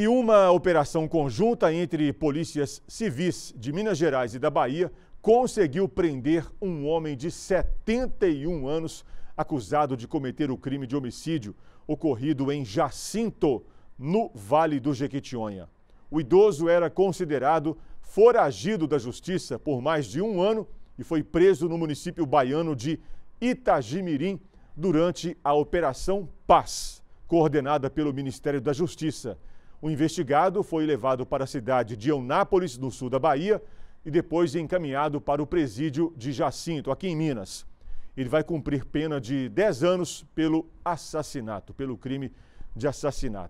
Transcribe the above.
E uma operação conjunta entre polícias civis de Minas Gerais e da Bahia conseguiu prender um homem de 71 anos acusado de cometer o crime de homicídio ocorrido em Jacinto, no Vale do Jequitinhonha. O idoso era considerado foragido da justiça por mais de um ano e foi preso no município baiano de Itagimirim durante a Operação Paz, coordenada pelo Ministério da Justiça. O investigado foi levado para a cidade de Eunápolis, no sul da Bahia, e depois encaminhado para o presídio de Jacinto, aqui em Minas. Ele vai cumprir pena de 10 anos pelo assassinato, pelo crime de assassinato.